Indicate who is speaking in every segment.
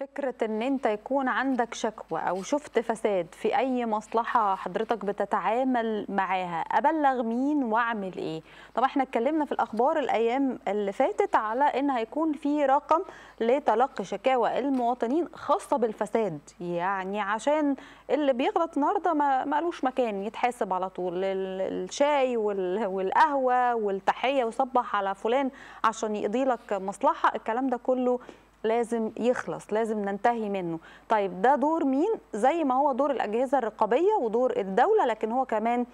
Speaker 1: فكرة ان انت يكون عندك شكوى او شفت فساد في اي مصلحة حضرتك بتتعامل معاها ابلغ مين واعمل ايه طب احنا اتكلمنا في الاخبار الايام اللي فاتت على ان هيكون في رقم لتلقي شكاوى المواطنين خاصة بالفساد يعني عشان اللي بيغلط النهاردة ما مالوش مكان يتحاسب على طول الشاي والقهوة والتحية وصبح على فلان عشان يقضي لك مصلحة الكلام ده كله لازم يخلص لازم ننتهي منه طيب ده دور مين زي ما هو دور الأجهزة الرقابية ودور الدولة لكن هو كمان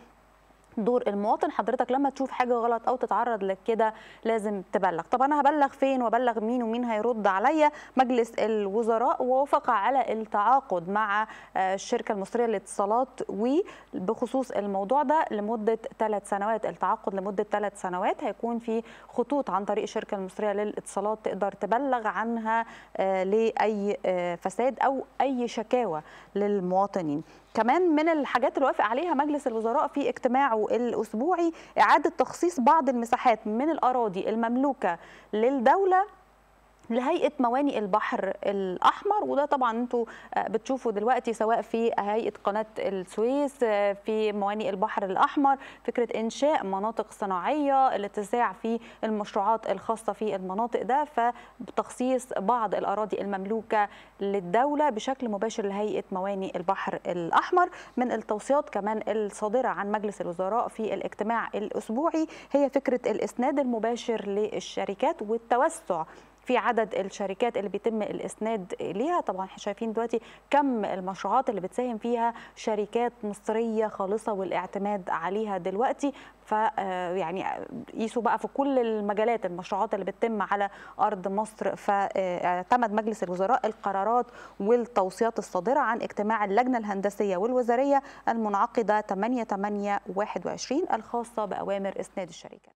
Speaker 1: دور المواطن حضرتك لما تشوف حاجه غلط او تتعرض لكده لازم تبلغ طب انا هبلغ فين وبلغ مين ومين هيرد عليا مجلس الوزراء ووافق على التعاقد مع آه، الشركه المصريه للاتصالات وبخصوص الموضوع ده لمده ثلاث سنوات التعاقد لمده ثلاث سنوات هيكون في خطوط عن طريق الشركه المصريه للاتصالات تقدر تبلغ عنها آه، لاي آه، فساد او اي شكاوى للمواطنين كمان من الحاجات اللي وافق عليها مجلس الوزراء في اجتماعه الاسبوعي اعاده تخصيص بعض المساحات من الاراضي المملوكه للدوله لهيئه موانئ البحر الاحمر وده طبعا انتم آه، بتشوفوا دلوقتي سواء في هيئه قناه السويس آه، في موانئ البحر الاحمر فكره انشاء مناطق صناعيه الاتساع في المشروعات الخاصه في المناطق ده فتخصيص بعض الاراضي المملوكه للدوله بشكل مباشر لهيئه موانئ البحر الاحمر من التوصيات كمان الصادره عن مجلس الوزراء في الاجتماع الاسبوعي هي فكره الاسناد المباشر للشركات والتوسع في عدد الشركات اللي بيتم الاسناد ليها طبعا احنا شايفين دلوقتي كم المشروعات اللي بتساهم فيها شركات مصريه خالصه والاعتماد عليها دلوقتي ف آه، يعني قيسوا بقى في كل المجالات المشروعات اللي بتتم على ارض مصر فاعتمد آه، مجلس الوزراء القرارات والتوصيات الصادره عن اجتماع اللجنه الهندسيه والوزاريه المنعقده 8 8 21 الخاصه باوامر اسناد الشركات